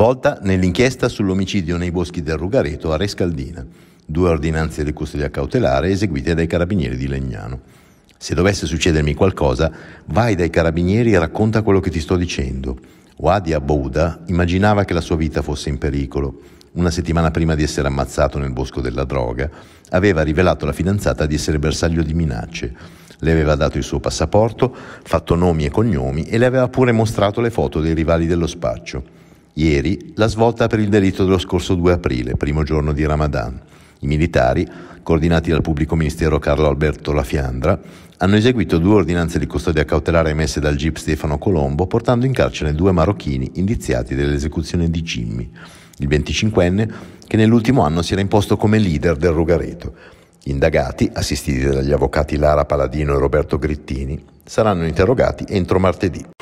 svolta nell'inchiesta sull'omicidio nei boschi del Rugareto a Rescaldina, due ordinanze di custodia cautelare eseguite dai carabinieri di Legnano. Se dovesse succedermi qualcosa, vai dai carabinieri e racconta quello che ti sto dicendo. Wadi Abouda immaginava che la sua vita fosse in pericolo. Una settimana prima di essere ammazzato nel bosco della droga, aveva rivelato alla fidanzata di essere bersaglio di minacce. Le aveva dato il suo passaporto, fatto nomi e cognomi e le aveva pure mostrato le foto dei rivali dello spaccio. Ieri la svolta per il delitto dello scorso 2 aprile, primo giorno di Ramadan. I militari, coordinati dal pubblico ministero Carlo Alberto La Fiandra, hanno eseguito due ordinanze di custodia cautelare emesse dal GIP Stefano Colombo, portando in carcere due marocchini indiziati dell'esecuzione di Cimmi, il 25enne che nell'ultimo anno si era imposto come leader del Rogareto. Gli indagati, assistiti dagli avvocati Lara Paladino e Roberto Grittini, saranno interrogati entro martedì.